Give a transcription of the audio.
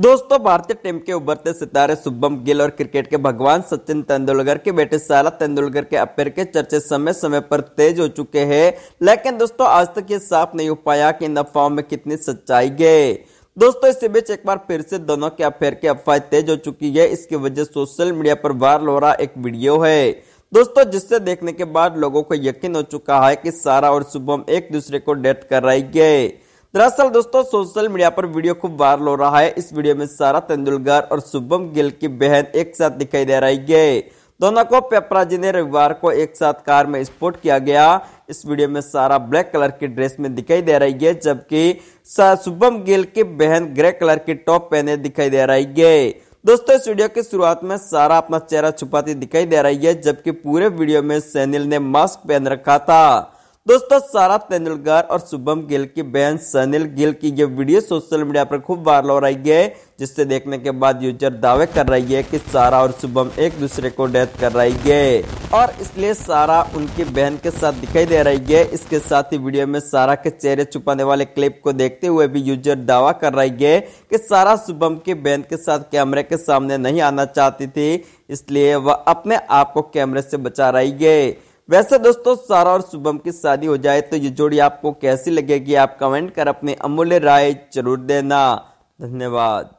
दोस्तों भारतीय टीम के उभरते सितारे शुभम गिल और क्रिकेट के भगवान सचिन तेंदुलकर के बेटे सारा तेंदुलकर के अपेयर के चर्चे समय समय पर तेज हो चुके हैं लेकिन दोस्तों आज तक ये साफ नहीं हो पाया कि इन अफवाहों में कितनी सच्चाई गए दोस्तों इसी बीच एक बार फिर से दोनों के अफेयर की अफवाह तेज हो चुकी है इसकी वजह सोशल मीडिया पर वायरल हो रहा एक वीडियो है दोस्तों जिससे देखने के बाद लोगों को यकीन हो चुका है कि सारा और शुभम एक दूसरे को डेट कर रही है दरअसल दोस्तों सोशल मीडिया पर वीडियो खूब वायरल हो रहा है इस वीडियो में सारा तेंदुलकर और शुभम गिल की बहन एक साथ दिखाई दे रही है दोनों को पेपराजी ने रविवार को एक साथ कार में स्पोर्ट किया गया इस वीडियो में सारा ब्लैक कलर की ड्रेस में दिखाई दे रही है जबकि शुभम गिल की बहन ग्रे कलर की टॉप पहने दिखाई दे रही है दोस्तों इस वीडियो की शुरुआत में सारा अपना चेहरा छुपाती दिखाई दे रही है जबकि पूरे वीडियो में सैनिल ने मास्क पहन रखा था दोस्तों सारा तेंदुलकर और शुभम गिल की बहन सनील गिल की ये वीडियो सोशल मीडिया पर खूब वायरल हो रही है जिससे देखने के बाद यूजर दावे कर रही है कि सारा और शुभम एक दूसरे को डेथ कर रही है और इसलिए सारा उनकी बहन के साथ दिखाई दे रही है इसके साथ ही वीडियो में सारा के चेहरे छुपाने वाले क्लिप को देखते हुए भी यूजर दावा कर रही है कि सारा शुभम की बहन के साथ कैमरे के सामने नहीं आना चाहती थी इसलिए वह अपने आप को कैमरे से बचा रही है वैसे दोस्तों सारा और शुभम की शादी हो जाए तो ये जोड़ी आपको कैसी लगेगी आप कमेंट कर अपने अमूल्य राय जरूर देना धन्यवाद